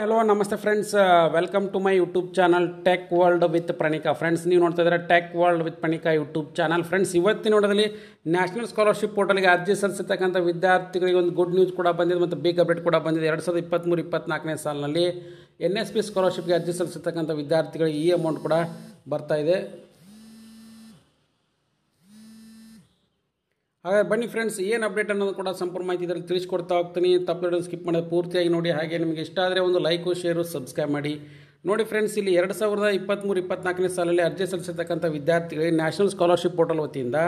hello ನಮಸ್ತೆ friends welcome to my YouTube channel tech world with Pranika friends ನೀವು ನೋಡ್ತಾ ಇದ್ದಾರೆ tech world with Pranika YouTube channel friends ಇವತ್ತಿನ ನೋಡೋದಲ್ಲಿ ನ್ಯಾಷನಲ್ ಸ್ಕಾಲರ್ಶಿಪ್ ಪೋರ್ಟಲ್ಗೆ ಅರ್ಜಿ ಸಲ್ಲಿಸತಕ್ಕಂಥ ವಿದ್ಯಾರ್ಥಿಗಳಿಗೆ ಒಂದು ಗುಡ್ ನ್ಯೂಸ್ ಕೂಡ ಬಂದಿದೆ ಮತ್ತು ಬಿಗ್ ಅಪ್ಡೇಟ್ ಕೂಡ ಬಂದಿದೆ ಎರಡು ಸಾವಿರದ ಇಪ್ಪತ್ತ್ಮೂರು ಇಪ್ಪತ್ನಾಲ್ಕನೇ ಸಾಲಿನಲ್ಲಿ ಎನ್ ಎಸ್ ಪಿ ಸ್ಕಾಲರ್ಶಿಪ್ಗೆ ಅರ್ಜಿ ಸಲ್ಲಿಸತಕ್ಕಂಥ ವಿದ್ಯಾರ್ಥಿಗಳಿಗೆ ಈ ಅಮೌಂಟ್ ಕೂಡ ಬರ್ತಾ ಇದೆ ಹಾಗಾದ್ರೆ ಬನ್ನಿ ಫ್ರೆಂಡ್ಸ್ ಏನು ಅಪ್ಡೇಟ್ ಅನ್ನೋದು ಕೂಡ ಸಂಪೂರ್ಣ ಮಾಹಿತಿ ಇದರಲ್ಲಿ ತಿಳಿಸ್ಕೊಡ್ತಾ ಹೋಗ್ತೀನಿ ತಪ್ಪು ಸ್ಕಿಪ್ ಮಾಡೋದು ಪೂರ್ತಿಯಾಗಿ ನೋಡಿ ಹಾಗೆ ನಿಮಗೆ ಇಷ್ಟ ಆದರೆ ಒಂದು ಲೈಕು ಶೇರು ಸಬ್ಸ್ಕ್ರೈಬ್ ಮಾಡಿ ನೋಡಿ ಫ್ರೆಂಡ್ಸ್ ಇಲ್ಲಿ ಎರಡು ಸಾವಿರದ ಇಪ್ಪತ್ತ್ಮೂರು ಇಪ್ಪತ್ನಾಲ್ಕನೇ ಸಾಲಲ್ಲಿ ಅರ್ಜಿ ಸಲ್ಲಿಸಿರ್ತಕ್ಕಂಥ ವಿದ್ಯಾರ್ಥಿಗಳಿಗೆ ನ್ಯಾಷನಲ್ ಸ್ಕಾಲರ್ಶಿಪ್ ಪೋರ್ಟಲ್ ವತಿಯಿಂದ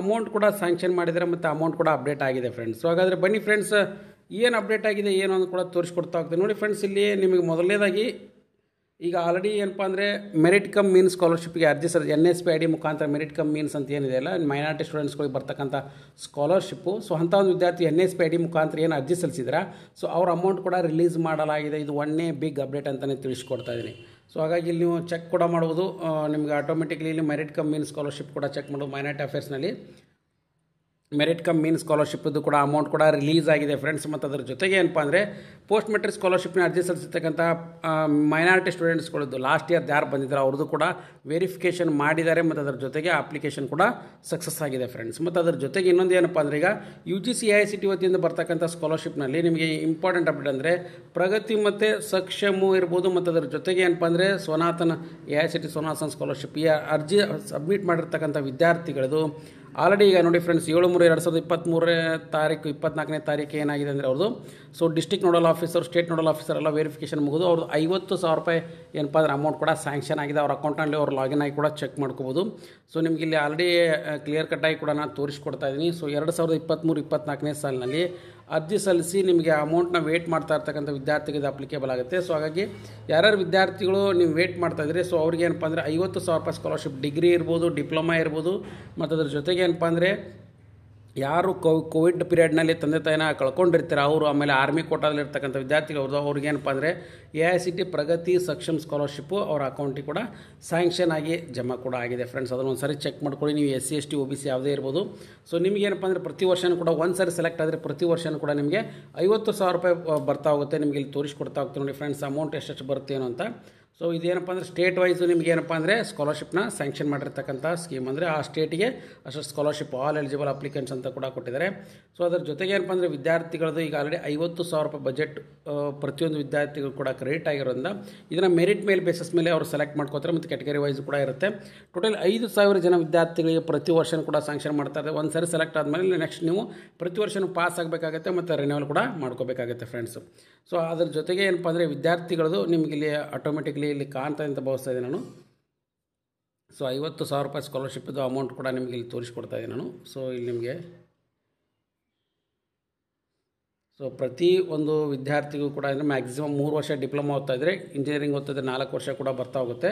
ಅಮೌಂಟ್ ಕೂಡ ಸ್ಯಾಂಕ್ಷನ್ ಮಾಡಿದರೆ ಮತ್ತು ಅಮೌಂಟ್ ಕೂಡ ಅಪ್ಡೇಟ್ ಆಗಿದೆ ಫ್ರೆಂಡ್ಸ್ ಸೊ ಹಾಗಾದರೆ ಬನ್ನಿ ಫ್ರೆಂಡ್ಸ್ ಏನು ಅಪ್ಡೇಟ್ ಆಗಿದೆ ಏನು ಅಂತ ಕೂಡ ತೋರಿಸ್ಕೊಡ್ತಾ ಹೋಗ್ತೀನಿ ನೋಡಿ ಫ್ರೆಂಡ್ಸ್ ಇಲ್ಲಿ ನಿಮಗೆ ಮೊದಲನೇದಾಗಿ ಈಗ ಆಲ್ರೆಡಿ ಏನಪ್ಪ ಅಂದರೆ ಮೆರಿಟ್ ಕಮ್ ಮೀನ್ ಸ್ಕಾಲರ್ಶಿಪ್ಗೆ ಅರ್ಜಿ sir N S P I D ಮುಖಾಂತರ ಮೆರಿಟ್ ಕಮ್ ಮೀನ್ಸ್ ಅಂತ ಏನಿದೆ ಅಲ್ಲ ಮೈನಾರಿಟಿ ಸ್ಟೂಡೆಂಟ್ಸ್ಗಳಿಗೆ ಬರ್ತಕ್ಕಂಥ ಸ್ಕಾಲರ್ಶಿಪ್ಪು ಸೊ ಅಂಥ ಒಂದು ವಿದ್ಯಾರ್ಥಿ N S P I D ಮುಖಾಂತರ ಏನು ಅರ್ಜಿ ಸಲ್ಲಿಸಿದ್ರೆ ಸೊ ಅವ್ರ ಅಮೌಂಟ್ ಕೂಡ ರಿಲೀಸ್ ಮಾಡಲಾಗಿದೆ ಇದು ಒನ್ನೇ ಬಿಗ್ ಅಪ್ಡೇಟ್ ಅಂತಲೇ ತಿಳಿಸ್ಕೊಡ್ತಾ ಇದ್ದೀನಿ ಸೊ ಹಾಗಾಗಿ ಇಲ್ಲಿ ನೀವು ಚೆಕ್ ಕೂಡ ಮಾಡ್ಬೋದು ನಿಮಗೆ ಆಟೋಮೆಟಿಕ್ಲಿ ಇಲ್ಲಿ ಮೆರಿಟ್ ಕಮ್ ಮೀನ್ ಸ್ಕಾಲರ್ಶಿಪ್ ಕೂಡ ಚೆಕ್ ಮಾಡೋದು ಮೈನಾರಿಟಿ ಅಫೇರ್ಸ್ನಲ್ಲಿ ಮೆರಿಟ್ ಕಮ್ ಮೀನ್ ಸ್ಕಾಲರ್ಶಿಪ್ದು ಕೂಡ ಅಮೌಂಟ್ ಕೂಡ ರಿಲೀಸ್ ಆಗಿದೆ ಫ್ರೆಂಡ್ಸ್ ಮತ್ತು ಅದರ ಜೊತೆಗೆ ಏನಪ್ಪ ಅಂದರೆ ಪೋಸ್ಟ್ ಮೆಟ್ರಿಕ್ ಸ್ಕಾಲರ್ಶಿಪ್ನ ಅರ್ಜಿ ಸಲ್ಲಿಸಿರ್ತಕ್ಕಂಥ ಮೈನಾರಿಟಿ ಸ್ಟೂಡೆಂಟ್ಸ್ಗಳದ್ದು ಲಾಸ್ಟ್ ಇಯರ್ ಯಾರು ಬಂದಿದ್ದಾರೆ ಅವ್ರದ್ದು ಕೂಡ ವೆರಿಫಿಕೇಷನ್ ಮಾಡಿದ್ದಾರೆ ಮತ್ತು ಅದರ ಜೊತೆಗೆ ಅಪ್ಲಿಕೇಶನ್ ಕೂಡ ಸಕ್ಸಸ್ ಆಗಿದೆ ಫ್ರೆಂಡ್ಸ್ ಮತ್ತು ಅದರ ಜೊತೆಗೆ ಇನ್ನೊಂದು ಏನಪ್ಪ ಅಂದರೆ ಈಗ U G C I C T ವತಿಯಿಂದ ಬರ್ತಕ್ಕಂಥ ಸ್ಕಾಲರ್ಶಿಪ್ನಲ್ಲಿ ನಿಮಗೆ ಇಂಪಾರ್ಟೆಂಟ್ ಅಪ್ಡೇಟ್ ಅಂದರೆ ಪ್ರಗತಿ ಮತ್ತು ಸಕ್ಷಮ ಇರ್ಬೋದು ಮತ್ತು ಅದರ ಜೊತೆಗೆ ಏನಪ್ಪ ಅಂದರೆ ಸೋನಾತನ ಎ ಐ ಸಿ ಟಿ ಸೋನಾಥನ್ ಸ್ಕಾಲರ್ಶಿಪ್ ಈ ಅರ್ಜಿ ಸಬ್ಮಿಟ್ ಮಾಡಿರ್ತಕ್ಕಂಥ ವಿದ್ಯಾರ್ಥಿಗಳದು ಆಲ್ರೆಡಿ ಈಗ ನೋಡಿ ಫ್ರೆಂಡ್ಸ್ ಏಳು ಮೂರು ಎರಡು ಸಾವಿರದ ಇಪ್ಪತ್ತ್ಮೂರೇ ತಾರೀಕು ಇಪ್ಪತ್ನಾಲ್ಕನೇ ತಾರೀಕು ಏನಾಗಿದೆ ಅಂದರೆ ಅವ್ರದ್ದು so district nodal officer state nodal officer ಎಲ್ಲ ವೆರಿಫಿಕೇಷನ್ ಮುಗಿದು ಅವ್ರದ್ದು ಐವತ್ತು ಸಾವಿರ ರೂಪಾಯಿ ಏನಪ್ಪ ಅಂದ್ರೆ ಅಮೌಂಟ್ ಕೂಡ ಸ್ಯಾಂಕ್ಷನ್ ಆಗಿದೆ ಅವ್ರ ಅಕೌಂಟ್ನಲ್ಲಿ ಅವ್ರು ಲಾಗಿನ್ ಆಗಿ ಕೂಡ ಚೆಕ್ ಮಾಡ್ಕೋಬೋದು ಸೊ ನಿಮಗೆ ಇಲ್ಲಿ ಆಲ್ರೆಡಿ ಕ್ಲಿಯರ್ ಕಟ್ಟಾಗಿ ಕೂಡ ನಾನು ತೋರಿಸ್ಕೊಡ್ತಾ ಇದ್ದೀನಿ ಸೊ ಎರಡು ಸಾವಿರದ ಇಪ್ಪತ್ತ್ಮೂರು ಇಪ್ಪತ್ನಾಲ್ಕನೇ ಸಾಲಿನಲ್ಲಿ ಅರ್ಜಿ ಸಲ್ಲಿಸಿ ನಿಮಗೆ ಅಮೌಂಟ್ನ ವೇಟ್ ಮಾಡ್ತಾ ಇರ್ತಕ್ಕಂಥ ವಿದ್ಯಾರ್ಥಿಗೆ ಇದು ಅಪ್ಲಿಕೇಬಲ್ ಆಗುತ್ತೆ ಸೊ ಹಾಗಾಗಿ ಯಾರ್ಯಾರು ವಿದ್ಯಾರ್ಥಿಗಳು ನೀವು ವೇಟ್ ಮಾಡ್ತಾ ಇದ್ದರೆ ಸೊ ಅವ್ರಿಗೆ ಏನಪ್ಪ ಅಂದರೆ ಐವತ್ತು ಸಾವಿರ ರೂಪಾಯಿ ಸ್ಕಾಲರ್ಶಿಪ್ ಡಿಗ್ರಿ ಇರ್ಬೋದು ಡಿಪ್ಲೊಮಾ ಇರ್ಬೋದು ಮತ್ತು ಅದ್ರ ಜೊತೆಗೆ ಏನಪ್ಪ ಅಂದರೆ ಯಾರು ಕೋವಿಡ್ ಪೀರಿಯಡ್ನಲ್ಲಿ ತಂದೆ ತಾಯಿನ ಕಳ್ಕೊಂಡಿರ್ತಾರೆ ಅವರು ಆಮೇಲೆ ಆರ್ಮಿ ಕೋಟಾದಲ್ಲಿರ್ತಕ್ಕಂಥ ವಿದ್ಯಾರ್ಥಿಗಳು ಅವ್ರದ್ದು ಅವ್ರಿಗೇನಪ್ಪ ಅಂದರೆ A I C T Pragati Saksham scholarship ಅವರ ಅಕೌಂಟಿಗೆ ಕೂಡ ಸ್ಯಾಂಕ್ಷನ್ ಆಗಿ ಜಮಾ ಕೂಡ ಆಗಿದೆ ಫ್ರೆಂಡ್ಸ್ ಅದನ್ನು ಒಂದು ಚೆಕ್ ಮಾಡ್ಕೊಳ್ಳಿ ನೀವು S C S T O B C ಯಾವುದೇ ಇರ್ಬೋದು ಸೊ ನಿಮಗೇನಪ್ಪ ಅಂದರೆ ಪ್ರತಿ ವರ್ಷನೂ ಕೂಡ ಒಂದು ಸಾರಿ ಸೆಲೆಕ್ಟ್ ಆದರೆ ಪ್ರತಿ ವರ್ಷನೂ ಕೂಡ ನಿಮಗೆ ಐವತ್ತು ಸಾವಿರ ರೂಪಾಯಿ ಬರ್ತಾ ಹೋಗುತ್ತೆ ನಿಮಗೆ ಇಲ್ಲಿ ತೋರಿಸ್ಕೊಡ್ತಾ ಹೋಗ್ತೀವಿ ನೋಡಿ ಫ್ರೆಂಡ್ಸ್ ಅಮೌಂಟ್ ಎಷ್ಟೆಷ್ಟು ಬರುತ್ತೇನೋ ಅಂತ ಸೊ ಇದೇನಪ್ಪ ಅಂದರೆ ಸ್ಟೇಟ್ ವೈಸು ನಿಮಗೇನಪ್ಪ ಅಂದರೆ ಸ್ಕಾಲರ್ಶಿಪ್ನ ಸ್ಯಾಂಕ್ಷನ್ ಮಾಡಿರ್ತಕ್ಕಂಥ ಸ್ಕೀಮ್ ಅಂದರೆ ಆ ಸ್ಟೇಟಿಗೆ ಅಷ್ಟು ಸ್ಕಾಲರ್ಶಿಪ್ ಆಲ್ ಎಲಿಜಿಬಲ್ ಅಪ್ಲಿಕೆಂಟ್ಸ್ ಅಂತ ಕೂಡ ಕೊಟ್ಟಿದ್ದಾರೆ ಸೊ ಅದರ ಜೊತೆಗೆ ಏನಪ್ಪ ಅಂದರೆ ವಿದ್ಯಾರ್ಥಿಗಳದ್ದು ಈಗ ಆಲ್ರೆಡಿ ಐವತ್ತು ಸಾವಿರ ರೂಪಾಯಿ ಬಜೆಟ್ ಪ್ರತಿಯೊಂದು ವಿದ್ಯಾರ್ಥಿಗಳು ಕೂಡ ಕ್ರೆಡಿಟ್ ಆಗಿರೋದ್ರಿಂದ ಇದನ್ನು ಮೆರಿಟ್ ಮೇಲೆ ಬೇಸಿಸ್ ಮೇಲೆ ಅವರು ಸೆಲೆಕ್ಟ್ ಮಾಡ್ಕೋತಾರೆ ಮತ್ತು ಕ್ಯಾಟಗರಿ ವೈಸ್ ಕೂಡ ಇರುತ್ತೆ ಟೋಟಲ್ ಐದು ಸಾವಿರ ಜನ ವಿದ್ಯಾರ್ಥಿಗಳಿಗೆ ಪ್ರತಿ ವರ್ಷನೂ ಕೂಡ ಸ್ಯಾಂಕ್ಷನ್ ಮಾಡ್ತಾರೆ ಒಂದು ಸರಿ ಸೆಲೆಕ್ಟ್ ಆದಮೇಲೆ ನೆಕ್ಸ್ಟ್ ನೀವು ಪ್ರತಿ ವರ್ಷನೂ ಪಾಸ್ ಆಗಬೇಕಾಗುತ್ತೆ ಮತ್ತು ರಿನ್ಯೂವಲ್ ಕೂಡ ಮಾಡ್ಕೋಬೇಕಾಗುತ್ತೆ ಫ್ರೆಂಡ್ಸು ಸೊ ಅದ್ರ ಜೊತೆಗೆ ಏನಪ್ಪ ಅಂದರೆ ವಿದ್ಯಾರ್ಥಿಗಳದು ನಿಮಗಿಲ್ಲಿ ಆಟೋಮೆಟಿಕ್ಲಿ ಇಲ್ಲಿ ಕಾಣ್ತಾ ಅಂತ ಭಾವಿಸ್ತಾ ಇದ್ದೀನಿ ನಾನು ಸೊ ಐವತ್ತು ಸಾವಿರ ರೂಪಾಯಿ ಸ್ಕಾಲರ್ಶಿಪ್ದು ಅಮೌಂಟ್ ಕೂಡ ನಿಮಗೆ ಇಲ್ಲಿ ತೋರಿಸ್ಕೊಡ್ತಾ ಇದ್ದೀನಿ ನಾನು ಸೊ ಇಲ್ಲಿ ನಿಮಗೆ ಸೊ ಪ್ರತಿ ಒಂದು ವಿದ್ಯಾರ್ಥಿಗೂ ಕೂಡ ಅಂದರೆ ಮ್ಯಾಕ್ಸಿಮಮ್ ಮೂರು ವರ್ಷ ಡಿಪ್ಲೊಮಾ ಓದ್ತಾ ಇದ್ದರೆ ಇಂಜಿನಿಯರಿಂಗ್ ಓದ್ತಾ ನಾಲ್ಕು ವರ್ಷ ಕೂಡ ಬರ್ತಾ ಹೋಗುತ್ತೆ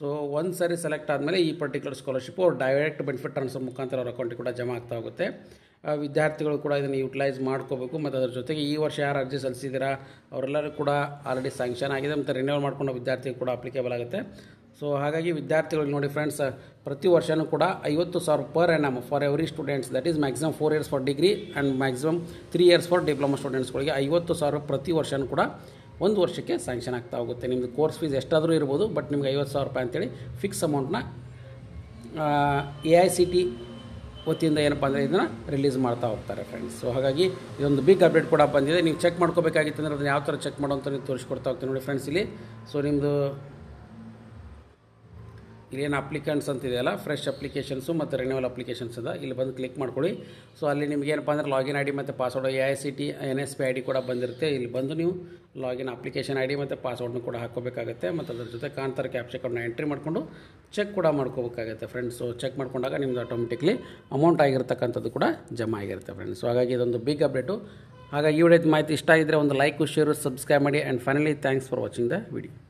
ಸೊ ಒಂದು ಸಾರಿ ಸೆಲೆಕ್ಟ್ ಆದಮೇಲೆ ಈ particular scholarship direct benefit transfer ಮುಖಾಂತರ ಅವ್ರ ಅಕೌಂಟಿಗೆ ಕೂಡ ಜಮಾ ಆಗ್ತಾ ಹೋಗುತ್ತೆ ವಿದ್ಯಾರ್ಥಿಗಳು ಕೂಡ ಇದನ್ನು ಯುಟಿಲೈಸ್ ಮಾಡ್ಕೋಬೇಕು ಮತ್ತು ಅದರ ಜೊತೆಗೆ ಈ ವರ್ಷ ಯಾರು ಅರ್ಜಿ ಸಲ್ಲಿಸಿದ್ದೀರಾ ಅವರೆಲ್ಲರೂ ಕೂಡ ಆಲ್ರೆಡಿ ಸ್ಯಾಂಕ್ಷನ್ ಆಗಿದೆ ಮತ್ತು ರಿನ್ಯೂವಲ್ ಮಾಡ್ಕೊಂಡು ವಿದ್ಯಾರ್ಥಿಗಳು ಕೂಡ ಅಪ್ಲಿಕೇಬಲ್ ಆಗುತ್ತೆ ಸೊ ಹಾಗಾಗಿ ವಿದ್ಯಾರ್ಥಿಗಳು ನೋಡಿ ಫ್ರೆಂಡ್ಸ್ ಪ್ರತಿ ವರ್ಷವೂ ಕೂಡ ಐವತ್ತು ಸಾವಿರ per N M for every students that is maximum four years for degree and maximum three years for diploma ಸ್ಟೂಡೆಂಟ್ಸ್ಗಳಿಗೆ ಐವತ್ತು ಸಾವಿರ ಪ್ರತಿ ವರ್ಷನೂ ಕೂಡ ಒಂದು ವರ್ಷಕ್ಕೆ ಸ್ಯಾಂಕ್ಷನ್ ಆಗ್ತಾ ಹೋಗುತ್ತೆ ನಿಮ್ಮದು ಕೋರ್ಸ್ ಫೀಸ್ ಎಷ್ಟಾದರೂ ಇರ್ಬೋದು ಬಟ್ ನಿಮ್ಗೆ ಐವತ್ತು ಸಾವಿರ ರೂಪಾಯಿ ಅಂತೇಳಿ ಫಿಕ್ಸ್ ಅಮೌಂಟ್ನ ಎ ಐ ಸಿ ಟಿ ವತಿಯಿಂದ ಏನಪ್ಪ ಅಂದರೆ ಇದನ್ನು ರಿಲೀಸ್ ಮಾಡ್ತಾ ಹೋಗ್ತಾರೆ ಫ್ರೆಂಡ್ಸ್ ಸೊ ಹಾಗಾಗಿ ಇದೊಂದು ಬಿಗ್ ಅಪ್ಡೇಟ್ ಕೂಡ ಬಂದಿದೆ ನೀವು ಚೆಕ್ ಮಾಡ್ಕೋಬೇಕಾಗಿತ್ತು ಅಂದರೆ ಅದನ್ನು ಯಾವ ಥರ ಚೆಕ್ ಮಾಡೋ ಅಂತ ನೀವು ತೋರಿಸ್ಕೊಡ್ತಾ ಹೋಗ್ತೀನಿ ನೋಡಿ ಫ್ರೆಂಡ್ಸ್ ಇಲ್ಲಿ ಸೊ ನಿಮ್ಮದು ಏನು ಅಪ್ಲಿಕೆಂಟ್ಸ್ ಅಂತಿದೆಯಲ್ಲ ಫ್ರೆಶ್ ಅಪ್ಲಿಕೇಶನ್ಸು ಮತ್ತು ರಿನ್ಯೂವಲ್ ಅಪ್ಲಿಕೇಶನ್ಸ್ ಅದ ಇಲ್ಲಿ ಬಂದು ಕ್ಲಿಕ್ ಮಾಡ್ಕೊಳ್ಳಿ ಸೊ ಅಲ್ಲಿ ನಿಮಗೆ ಏನಪ್ಪ ಅಂದರೆ ಲಾಗಿನ್ ಐ ಡಿ ಮತ್ತು password A I C T N S P I D ಕೂಡ ಬಂದಿರುತ್ತೆ ಇಲ್ಲಿ ಬಂದು ನೀವು ಲಾಗಿನ್ ಅಪ್ಲಿಕೇಶನ್ ಐ ಡಿ ಮತ್ತು ಪಾಸ್ವರ್ಡ್ನು ಕೂಡ ಹಾಕೋಬೇಕಾಗುತ್ತೆ ಮತ್ತು ಅದ್ರ ಜೊತೆ ಕಾಂತರ ಕ್ಯಾಪ್ಚೆಕನ್ನ ಎಂಟ್ರಿ ಮಾಡಿಕೊಂಡು ಚೆಕ್ ಕೂಡ ಮಾಡ್ಕೋಬೇಕಾಗುತ್ತೆ ಫ್ರೆಂಡ್ಸ್ ಸೊ ಚೆಕ್ ಮಾಡ್ಕೊಂಡಾಗ ನಿಮ್ದು ಆಟೋಮೆಟಿಕ್ಲಿ ಅಮೌಂಟ್ ಆಗಿರ್ತಕ್ಕಂಥದ್ದು ಕೂಡ ಜಮಾ ಆಗಿರುತ್ತೆ ಫ್ರೆಂಡ್ಸ್ ಸೊ ಹಾಗಾಗಿ ಇದೊಂದು ಬಿಗ್ ಅಪ್ಡೇಟು ಹಾಗಾಗಿ ಈ ವಿಡಿಯೋದ ಮಾಹಿತಿ ಇಷ್ಟ ಇದ್ದರೆ ಒಂದು ಲೈಕು ಶೇರು ಸಬ್ಸ್ಕ್ರೈಬ್ ಮಾಡಿ and finally thanks for watching the video